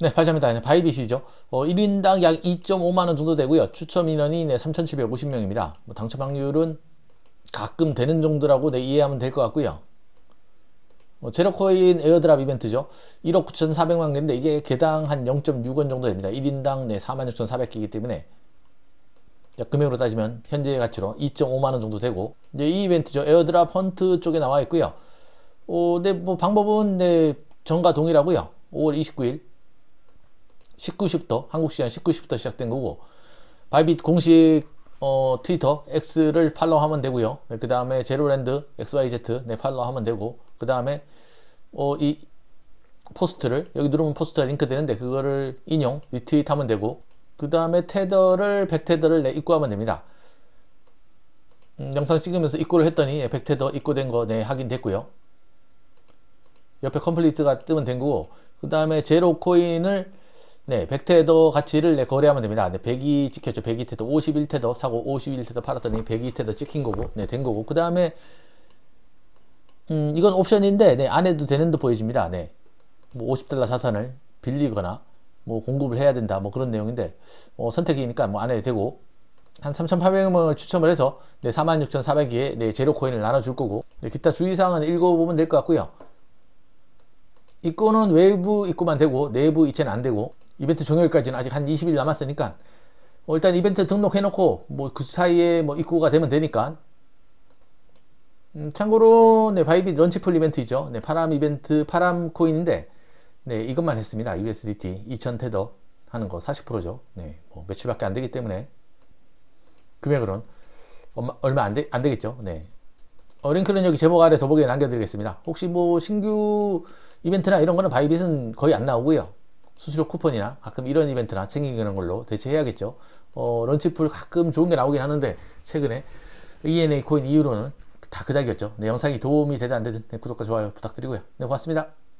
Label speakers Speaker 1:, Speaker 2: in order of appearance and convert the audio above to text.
Speaker 1: 네, 발자입니다. 네, 바이빗이죠. 어, 1인당 약 2.5만원 정도 되고요. 추첨 인원이 네, 3,750명입니다. 뭐 당첨 확률은 가끔 되는 정도라고 네, 이해하면 될 것 같고요. 어, 제로코인 에어드랍 이벤트죠. 1억 9,400만 개인데 이게 개당 한 0.6원 정도 됩니다. 1인당 네, 46,400개이기 때문에 금액으로 따지면 현재의 가치로 2.5만원 정도 되고 이제 이 이벤트죠. 에어드랍 헌트 쪽에 나와 있고요. 어, 네, 뭐 방법은 네, 전과 동일하고요. 5월 29일 19시부터 한국 시간 19시부터 시작된 거고 바이빗 공식 어, 트위터 X를 팔로우하면 되고요. 네, 그 다음에 제로랜드 XYZ 네, 팔로우하면 되고 그 다음에 어, 이 포스트를 여기 누르면 포스트가 링크 되는데 그거를 인용 리트윗하면 되고 그 다음에 테더를 백테더를 네, 입고하면 됩니다. 음, 영상 찍으면서 입고를 했더니 1 예, 0테더 입고된 거 네, 확인됐고요. 옆에 컴플리트가 뜨면 된 거고 그 다음에 제로코인을 네, 100테더 가치를 네, 거래하면 됩니다. 네, 100이 찍혔죠. 102테더, 51테더 사고 51테더 팔았더니 102테더 찍힌 거고, 네, 된 거고. 그 다음에, 음, 이건 옵션인데, 네, 안 해도 되는 듯 보여집니다. 네, 뭐 50달러 자산을 빌리거나, 뭐 공급을 해야 된다, 뭐 그런 내용인데, 어, 뭐 선택이니까 뭐 안 해도 되고, 한 3,800명을 추첨을 해서, 네, 46,400개의 네, 제로 코인을 나눠줄 거고, 네, 기타 주의사항은 읽어보면 될 것 같고요. 입고는 외부 입고만 되고, 내부 이체는 안 되고, 이벤트 종료일까지는 아직 한 20일 남았으니까 뭐 일단 이벤트 등록해 놓고 뭐 그 사이에 뭐 입고가 되면 되니까 음, 참고로 네 바이빗 런치풀 이벤트이죠 네 파람 이벤트 파람 코인인데 네 이것만 했습니다 USDT 2000 테더 하는 거 40%죠 네뭐 며칠밖에 안 되기 때문에 금액으론 얼마 안, 되, 안 되겠죠 네 어, 링크는 여기 제목 아래 더보기에 남겨드리겠습니다 혹시 뭐 신규 이벤트나 이런 거는 바이빗은 거의 안 나오고요 수수료 쿠폰이나 가끔 이런 이벤트나 챙기는 걸로 대체해야겠죠. 어, 런치풀 가끔 좋은 게 나오긴 하는데 최근에 ENA 코인 이후로는 다 그닥이었죠. 내 네, 영상이 도움이 되든 안 되든 네, 구독과 좋아요 부탁드리고요. 네, 고맙습니다.